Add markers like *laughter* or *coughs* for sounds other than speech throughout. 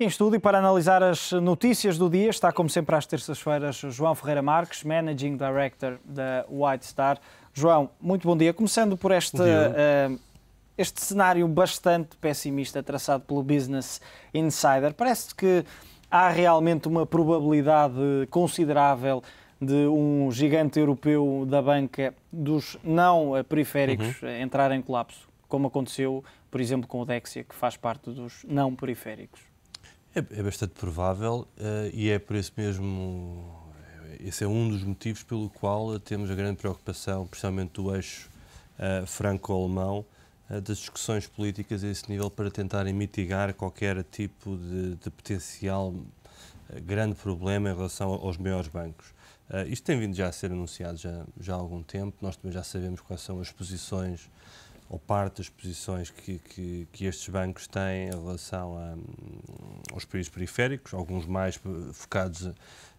Em estúdio, para analisar as notícias do dia, está como sempre às terças-feiras João Ferreira Marques, Managing Director da White Star. João, muito bom dia. Começando por este, uh, este cenário bastante pessimista traçado pelo Business Insider, parece que há realmente uma probabilidade considerável de um gigante europeu da banca dos não periféricos uhum. Eh, entrar em colapso, como aconteceu, por exemplo, com o Dexia, que faz parte dos não periféricos. É, é bastante provável uh, e é por isso mesmo, esse é um dos motivos pelo qual temos a grande preocupação, principalmente do eixo uh, franco-alemão, uh, das discussões políticas a esse nível para tentarem mitigar qualquer tipo de, de potencial grande problema em relação aos maiores bancos. Uh, isto tem vindo já a ser anunciado já, já há algum tempo, nós também já sabemos quais são as posições ou parte das posições que, que, que, estes bancos têm em relação a, hum, aos países periféricos, alguns mais focados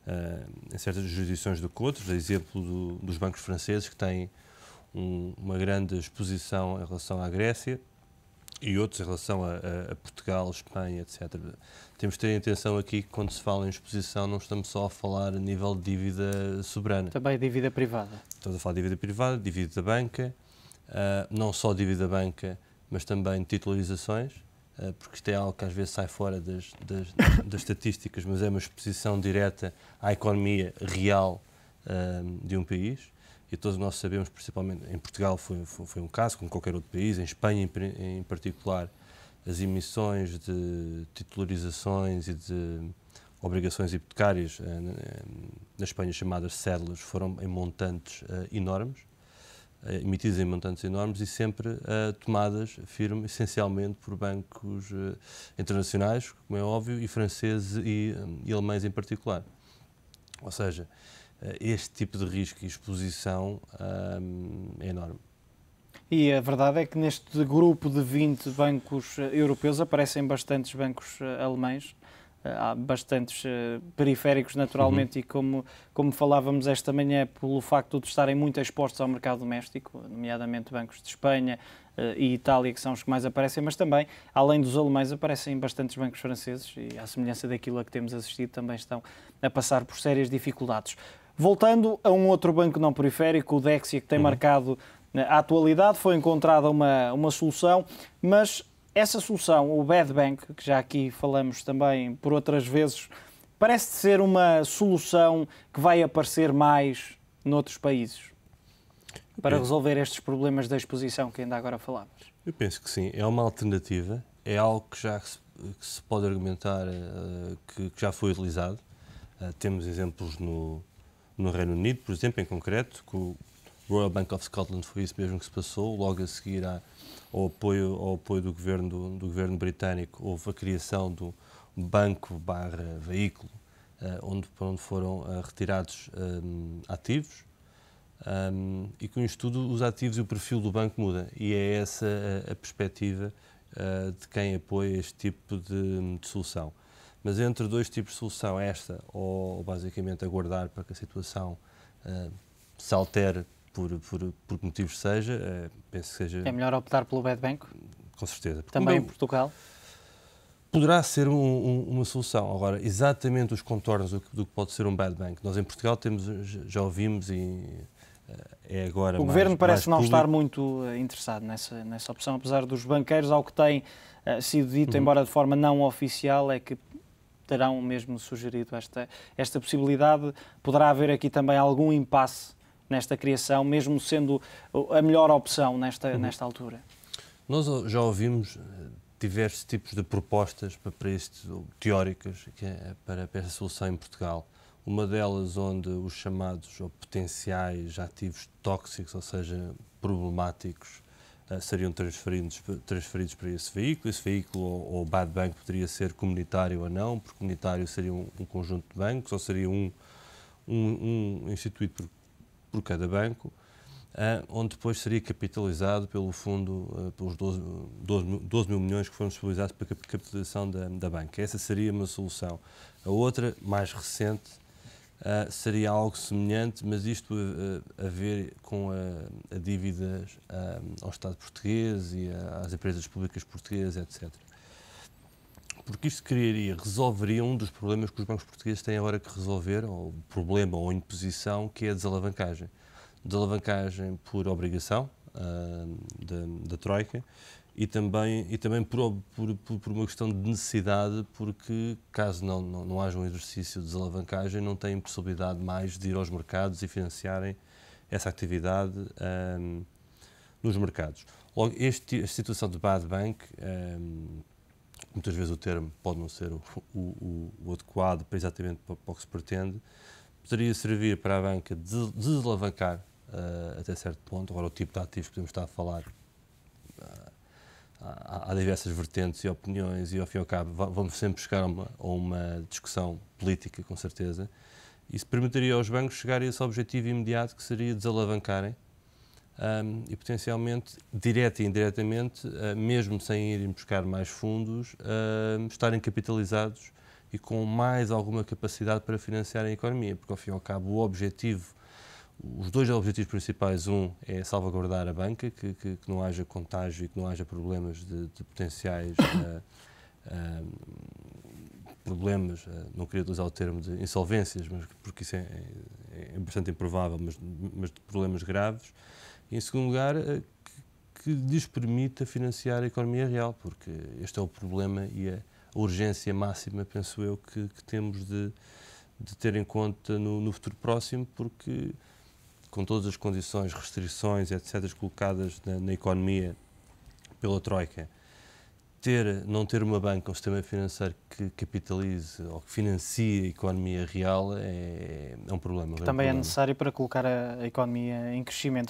eh, em certas jurisdições do que outros, exemplo do, dos bancos franceses que têm um, uma grande exposição em relação à Grécia e outros em relação a, Portugal, Espanha, etc. Temos de ter atenção aqui que quando se fala em exposição não estamos só a falar a nível de dívida soberana. Também dívida privada. Estamos a falar de dívida privada, dívida da banca, ah, não só dívida banca, mas também titularizações, ah, porque isto é algo que às vezes sai fora das, das, das estatísticas, mas é uma exposição direta à economia real ah, de um país. E todos nós sabemos, principalmente em Portugal foi, foi um caso, como qualquer outro país, em Espanha em, em particular, as emissões de titularizações e de obrigações hipotecárias, na Espanha chamadas cédulas, foram em montantes enormes eh, emitidas em montantes enormes e sempre uh, tomadas firme, essencialmente por bancos uh, internacionais, como é óbvio, e franceses e, um, e alemães em particular. Ou seja, uh, este tipo de risco e exposição é enorme. E a verdade é que neste grupo de 20 bancos europeus aparecem bastantes bancos alemães há bastantes uh, periféricos naturalmente uhum. e como, como falávamos esta manhã, pelo facto de estarem muito expostos ao mercado doméstico, nomeadamente bancos de Espanha uh, e Itália, que são os que mais aparecem, mas também, além dos alemães, aparecem bastantes bancos franceses e, à semelhança daquilo a que temos assistido, também estão a passar por sérias dificuldades. Voltando a um outro banco não periférico, o Dexia, que tem uhum. marcado eh, a atualidade, foi encontrada uma, uma solução, mas essa solução, o Bad Bank, que já aqui falamos também por outras vezes, parece ser uma solução que vai aparecer mais noutros países para resolver estes problemas da exposição que ainda agora falávamos Eu penso que sim, é uma alternativa, é algo que já se, que se pode argumentar uh, que, que, já foi utilizado. Uh, temos exemplos no, no Reino Unido, por exemplo, em concreto, que Royal Bank of Scotland foi isso mesmo que se passou, logo a seguir à, ao apoio, ao apoio do, governo, do, do, governo britânico houve a criação do banco barra veículo, uh, onde, onde foram uh, retirados um, eh, ativos um, e com isto tudo os ativos e o perfil do banco muda e é essa a, a perspectiva uh, de quem apoia este tipo de, de, solução. Mas entre dois tipos de solução, esta ou, ou basicamente aguardar para que a situação se altere por, por, por que motivos seja, eh, penso que seja... É melhor optar pelo Bad Bank? Com certeza. Também em Portugal? Poderá ser um, um, uma solução. Agora, exatamente os contornos do, do, que pode ser um bad bank. Nós em Portugal temos, já ouvimos e eh, é agora. O mais, governo parece não público. estar muito eh, interessado nessa, nessa opção, apesar dos banqueiros, ao que tem sido dito, uhum. embora de forma não oficial, é que terão mesmo sugerido esta, esta possibilidade. Poderá haver aqui também algum impasse nesta criação, mesmo sendo a melhor opção nesta, uhum. nesta altura? Nós já ouvimos eh, diversos tipos de propostas para este, teóricas é para, para essa solução em Portugal. Uma delas onde os chamados ou potenciais ativos tóxicos, ou seja, problemáticos, eh, seriam transferidos, transferidos para esse veículo. Esse veículo ou, ou bad bank poderia ser comunitário ou não, porque comunitário seria um, um conjunto de bancos ou seria um, um, um instituído por por cada banco, ah, onde depois seria capitalizado pelo fundo, ah, pelos 12, 12, mil, 12 mil milhões que foram disponibilizados para a capitalização da, da banca. Essa seria uma solução. A outra, mais recente, Uh, seria algo semelhante, mas isto uh, a ver com a, a dívidas uh, ao Estado português e a, às empresas públicas portuguesas, etc porque isto criaria, resolveria um dos problemas que os bancos portugueses têm agora que resolver, ou problema ou imposição, que é a desalavancagem. Desalavancagem por obrigação uh, da, da Troika e também, e também por, por, por, uma questão de necessidade, porque caso não, não, não haja um exercício de desalavancagem, não têm possibilidade mais de ir aos mercados e financiarem essa atividade um, ah, nos mercados. Logo, este, a situação de bad bank um, ah, muitas vezes o termo pode não ser o, o, o adequado para exatamente para, para o que se pretende, poderia servir para a banca desalavancar uh, até certo ponto. Agora, o tipo de ativos que podemos estar a falar, uh, há, há, diversas vertentes e opiniões, e ao fim e ao cabo vamos sempre chegar a uma, a uma discussão política, com certeza. Isso permitiria aos bancos chegar a esse objetivo imediato que seria desalavancarem um, e potencialmente, direta e indiretamente, uh, mesmo sem irem buscar mais fundos, uh, estarem capitalizados e com mais alguma capacidade para financiar a economia, porque ao fim e ao cabo o objetivo, os dois objetivos principais, um é salvaguardar a banca, que, que, que não haja contágio e que não haja problemas de, de potenciais uh, *coughs* problemas, ah, não queria usar o termo de insolvências, mas porque isso é, é, é bastante improvável, mas, mas de problemas graves, em segundo lugar, eh, que, lhes permita financiar a economia real, porque este é o problema e a urgência máxima, penso eu, que, que temos de, de, ter em conta no, no futuro próximo, porque com todas as condições, restrições, etc., colocadas na, na, economia pela Troika, ter, não ter uma banca, um sistema financeiro que capitalize ou que financie a economia real é, é um problema. Que é um também é problema. é necessário para colocar a, a economia em crescimento.